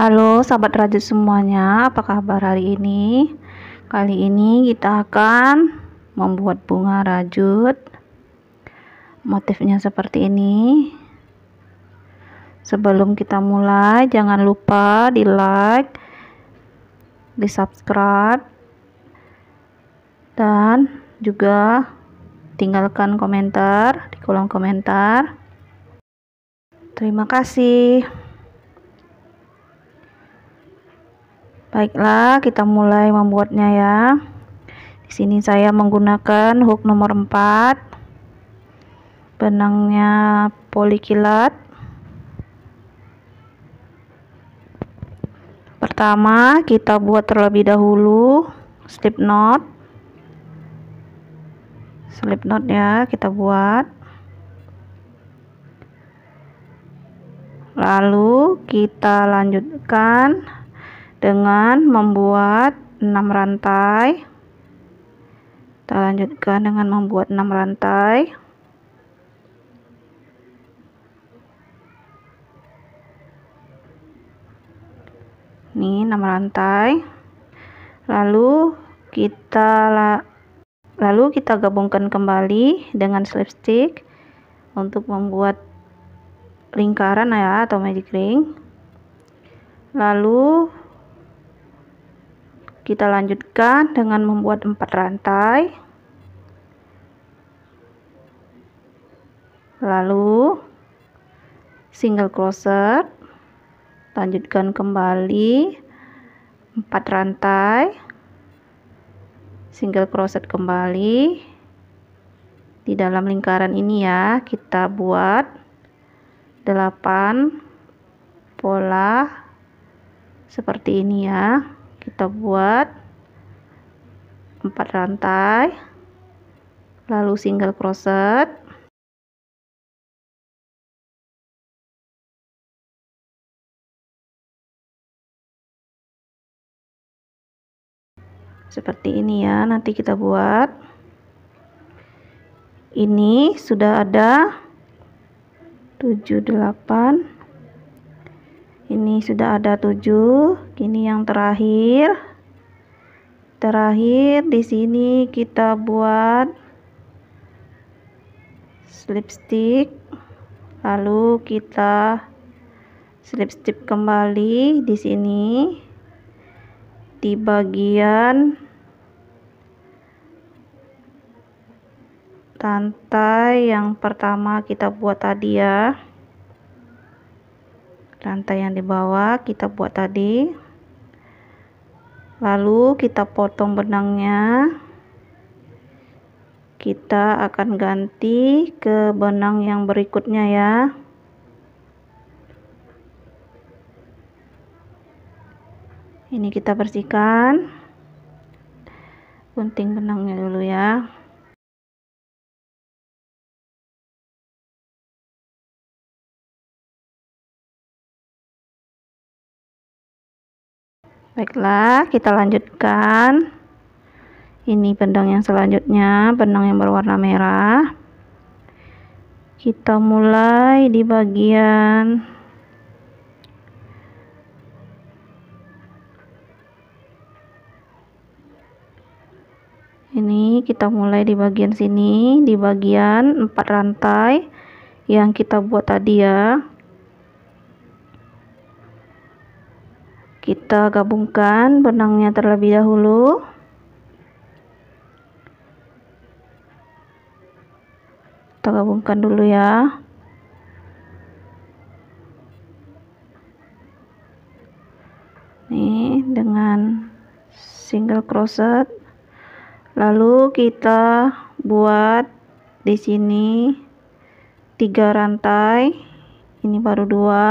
Halo sahabat Raja semuanya, apa kabar hari ini? Kali ini kita akan membuat bunga rajut. Motifnya seperti ini. Sebelum kita mulai, jangan lupa di like, di subscribe, dan juga tinggalkan komentar di kolom komentar. Terima kasih. Baiklah, kita mulai membuatnya ya. Di sini saya menggunakan hook nomor 4. Benangnya polikilat. Pertama, kita buat terlebih dahulu slip knot. Slip knot ya, kita buat. Lalu kita lanjutkan dengan membuat 6 rantai kita lanjutkan dengan membuat 6 rantai Ini 6 rantai lalu kita lalu kita gabungkan kembali dengan slip stitch untuk membuat lingkaran ya atau magic ring lalu kita lanjutkan dengan membuat empat rantai. Lalu single crochet. Lanjutkan kembali empat rantai. Single crochet kembali. Di dalam lingkaran ini ya, kita buat 8 pola seperti ini ya kita buat 4 rantai lalu single crochet seperti ini ya nanti kita buat ini sudah ada 7 8 ini sudah ada tujuh. ini yang terakhir terakhir di sini kita buat slip stitch. lalu kita slip stitch kembali di sini di bagian rantai yang pertama kita buat tadi ya rantai yang di bawah kita buat tadi lalu kita potong benangnya kita akan ganti ke benang yang berikutnya ya ini kita bersihkan gunting benangnya dulu ya baiklah kita lanjutkan ini benang yang selanjutnya benang yang berwarna merah kita mulai di bagian ini kita mulai di bagian sini di bagian 4 rantai yang kita buat tadi ya kita gabungkan benangnya terlebih dahulu kita gabungkan dulu ya nih dengan single crochet lalu kita buat di sini tiga rantai ini baru dua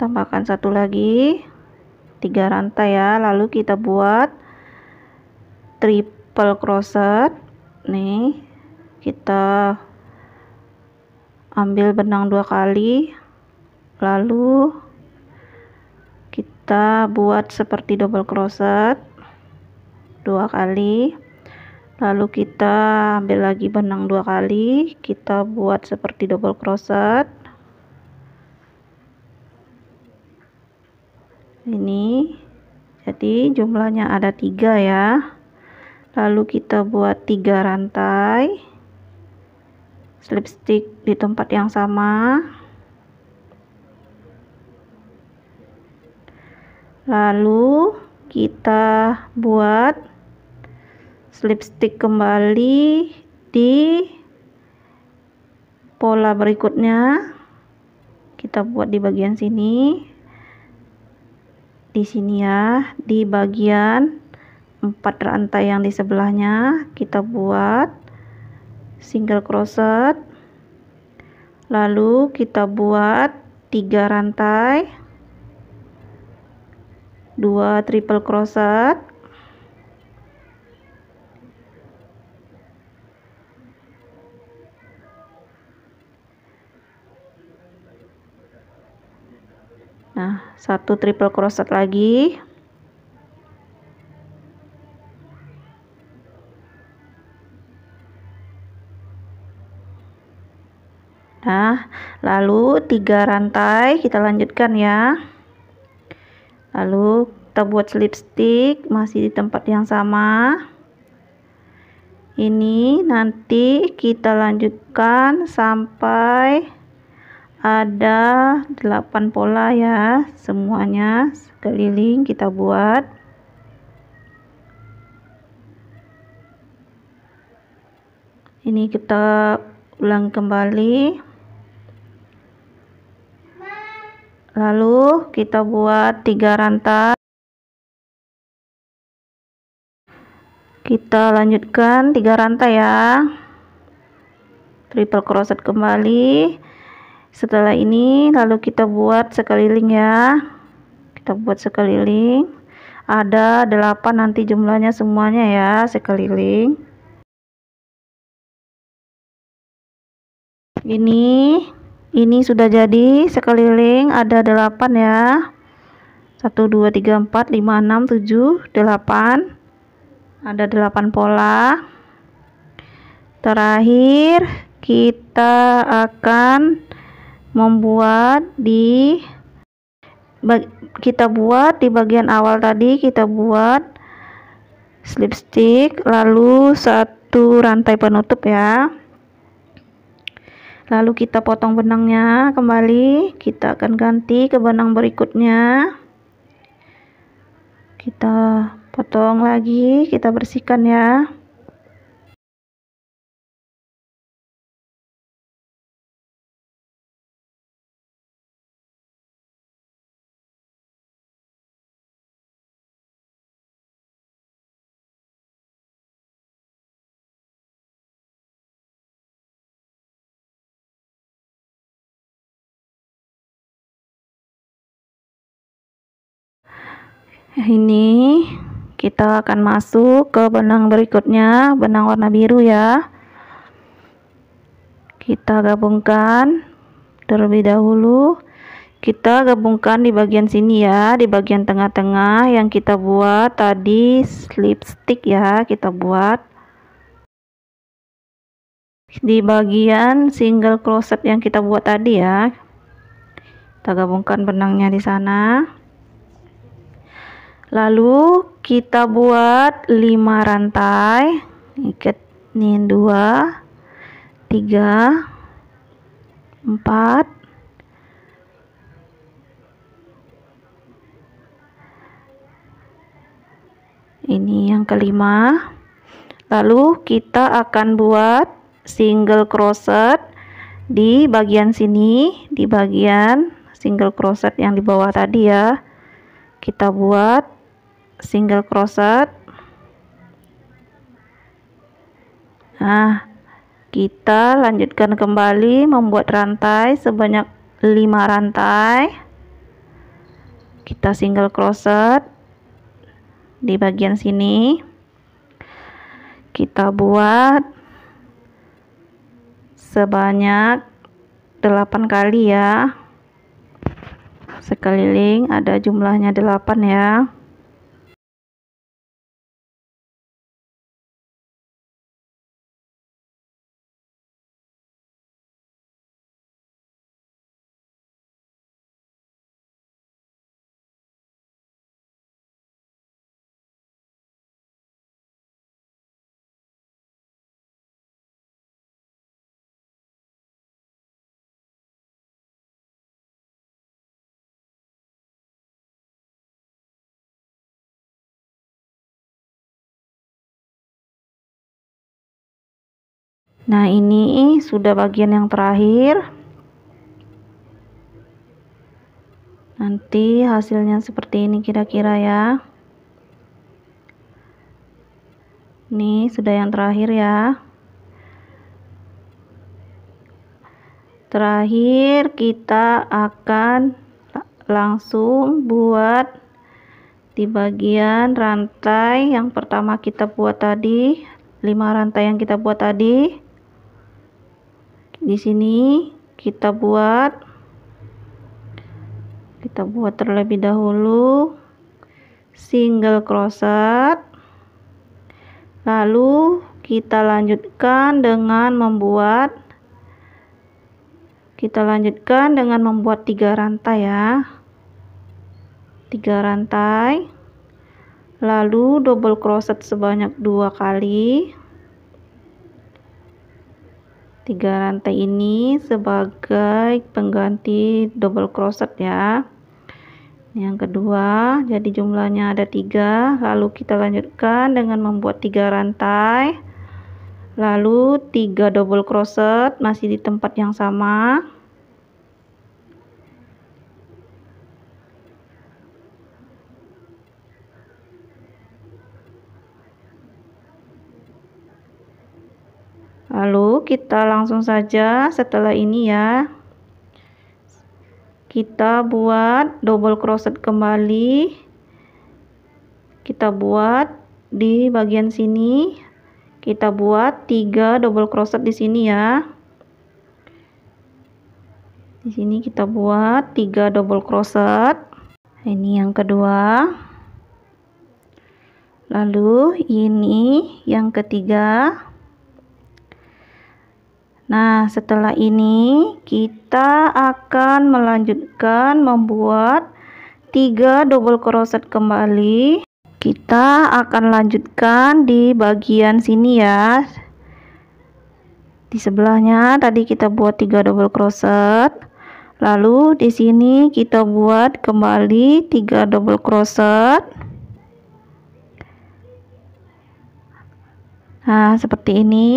tambahkan satu lagi tiga rantai ya lalu kita buat triple crochet nih kita ambil benang dua kali lalu kita buat seperti double crochet dua kali lalu kita ambil lagi benang dua kali kita buat seperti double crochet ini jadi jumlahnya ada tiga ya lalu kita buat tiga rantai slip stitch di tempat yang sama lalu kita buat slip stitch kembali di pola berikutnya kita buat di bagian sini di sini ya di bagian empat rantai yang di sebelahnya kita buat single crochet lalu kita buat tiga rantai dua triple crochet Nah, satu triple crochet lagi. Nah, lalu tiga rantai kita lanjutkan ya. Lalu kita buat slip stitch masih di tempat yang sama. Ini nanti kita lanjutkan sampai ada 8 pola ya semuanya sekeliling kita buat ini kita ulang kembali lalu kita buat tiga rantai kita lanjutkan tiga rantai ya triple crochet kembali setelah ini lalu kita buat sekeliling ya kita buat sekeliling ada 8 nanti jumlahnya semuanya ya sekeliling ini ini sudah jadi sekeliling ada 8 ya 1 2 3 4 5 6 7 8 ada 8 pola terakhir kita akan membuat di kita buat di bagian awal tadi kita buat slip stitch lalu satu rantai penutup ya lalu kita potong benangnya kembali kita akan ganti ke benang berikutnya kita potong lagi kita bersihkan ya ini kita akan masuk ke benang berikutnya benang warna biru ya kita gabungkan terlebih dahulu kita gabungkan di bagian sini ya di bagian tengah-tengah yang kita buat tadi slip stick ya kita buat di bagian single crochet yang kita buat tadi ya kita gabungkan benangnya di sana lalu kita buat 5 rantai ikat nih 2 3 4 ini yang kelima lalu kita akan buat single crochet di bagian sini di bagian single crochet yang di bawah tadi ya kita buat single crochet nah kita lanjutkan kembali membuat rantai sebanyak 5 rantai kita single crochet di bagian sini kita buat sebanyak 8 kali ya sekeliling ada jumlahnya 8 ya nah ini sudah bagian yang terakhir nanti hasilnya seperti ini kira-kira ya ini sudah yang terakhir ya terakhir kita akan langsung buat di bagian rantai yang pertama kita buat tadi 5 rantai yang kita buat tadi di sini kita buat kita buat terlebih dahulu single crochet lalu kita lanjutkan dengan membuat kita lanjutkan dengan membuat tiga rantai ya tiga rantai lalu double crochet sebanyak dua kali tiga rantai ini sebagai pengganti double crochet ya yang kedua jadi jumlahnya ada tiga lalu kita lanjutkan dengan membuat tiga rantai lalu tiga double crochet masih di tempat yang sama Lalu kita langsung saja setelah ini ya. Kita buat double crochet kembali. Kita buat di bagian sini. Kita buat tiga double crochet di sini ya. Di sini kita buat tiga double crochet. Ini yang kedua. Lalu ini yang ketiga. Nah, setelah ini kita akan melanjutkan membuat tiga double crochet kembali. Kita akan lanjutkan di bagian sini ya. Di sebelahnya tadi kita buat tiga double crochet. Lalu di sini kita buat kembali tiga double crochet. Nah, seperti ini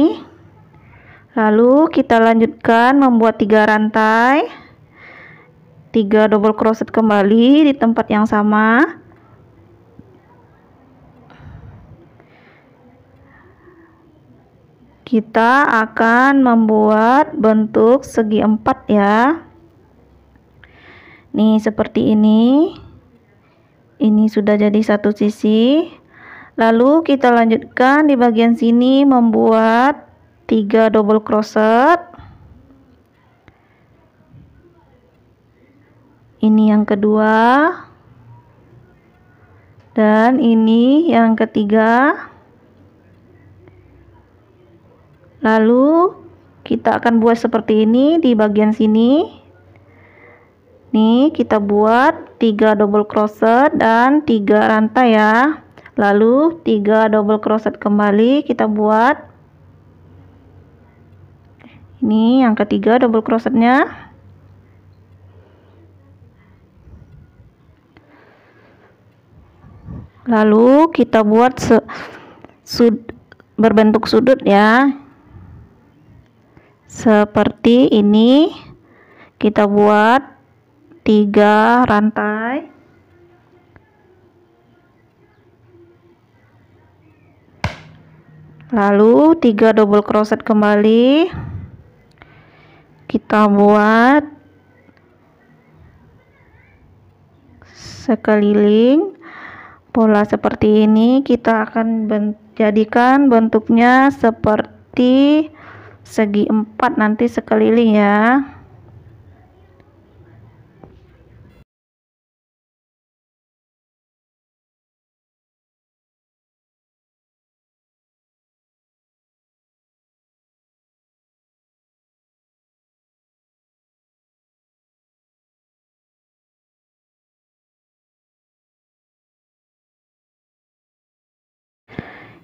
lalu kita lanjutkan membuat tiga rantai tiga double crochet kembali di tempat yang sama kita akan membuat bentuk segi empat ya nih seperti ini ini sudah jadi satu sisi lalu kita lanjutkan di bagian sini membuat 3 double crochet ini yang kedua dan ini yang ketiga lalu kita akan buat seperti ini di bagian sini nih kita buat 3 double crochet dan 3 rantai ya lalu 3 double crochet kembali kita buat ini yang ketiga double crochetnya lalu kita buat se sud berbentuk sudut ya seperti ini kita buat tiga rantai lalu tiga double crochet kembali kita buat sekeliling pola seperti ini kita akan jadikan bentuknya seperti segi empat nanti sekeliling ya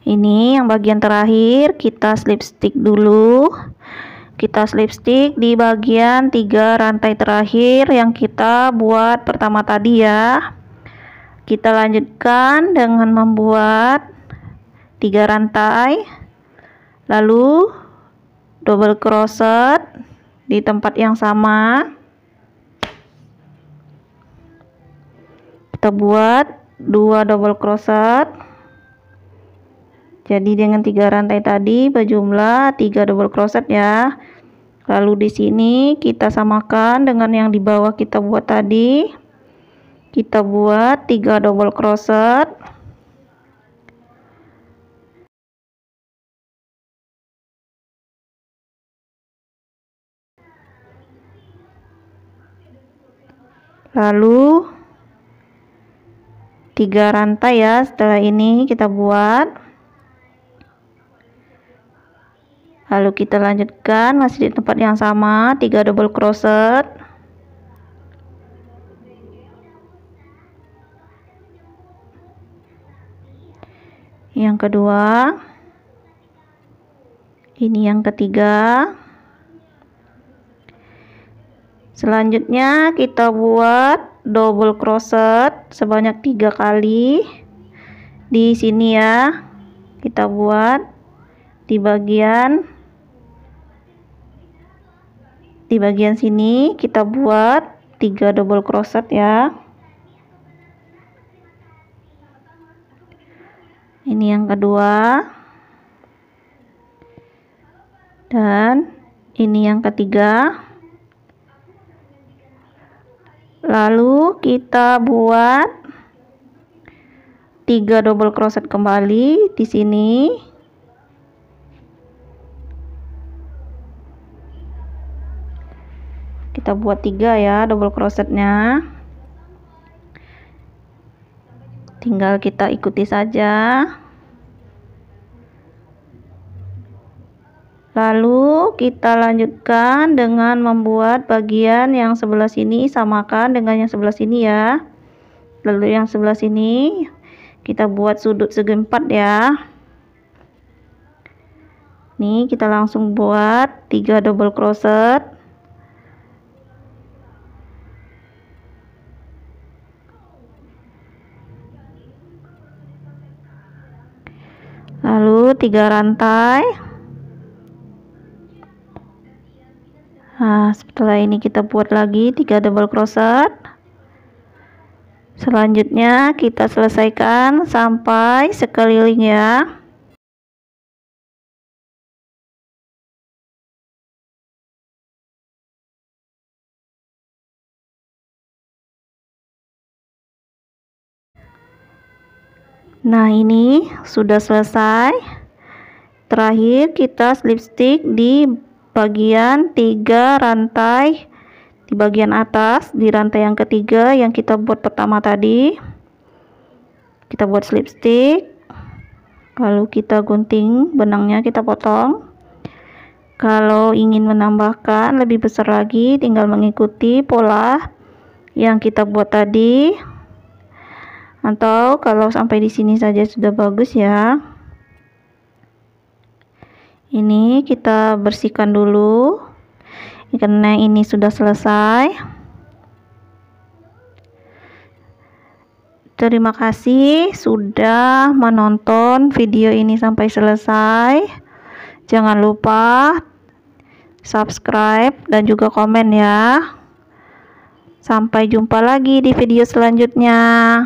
ini yang bagian terakhir kita slip stitch dulu kita slip stitch di bagian tiga rantai terakhir yang kita buat pertama tadi ya kita lanjutkan dengan membuat tiga rantai lalu double crochet di tempat yang sama kita buat dua double crochet jadi dengan tiga rantai tadi berjumlah tiga double crochet ya. Lalu di sini kita samakan dengan yang di bawah kita buat tadi. Kita buat tiga double crochet. lalu tiga rantai ya setelah ini kita buat lalu kita lanjutkan masih di tempat yang sama 3 double crochet yang kedua ini yang ketiga selanjutnya kita buat double crochet sebanyak tiga kali di sini ya kita buat di bagian di bagian sini kita buat 3 double crochet ya ini yang kedua dan ini yang ketiga lalu kita buat 3 double crochet kembali di sini kita buat tiga ya double crochetnya tinggal kita ikuti saja lalu kita lanjutkan dengan membuat bagian yang sebelah sini samakan dengan yang sebelah sini ya lalu yang sebelah sini kita buat sudut segi empat ya nih kita langsung buat tiga double crochet lalu tiga rantai nah setelah ini kita buat lagi tiga double crochet selanjutnya kita selesaikan sampai sekeliling ya Nah, ini sudah selesai. Terakhir kita slip stitch di bagian tiga rantai di bagian atas, di rantai yang ketiga yang kita buat pertama tadi. Kita buat slip stitch. Lalu kita gunting benangnya kita potong. Kalau ingin menambahkan lebih besar lagi tinggal mengikuti pola yang kita buat tadi atau kalau sampai di sini saja sudah bagus ya ini kita bersihkan dulu karena ini sudah selesai terima kasih sudah menonton video ini sampai selesai jangan lupa subscribe dan juga komen ya sampai jumpa lagi di video selanjutnya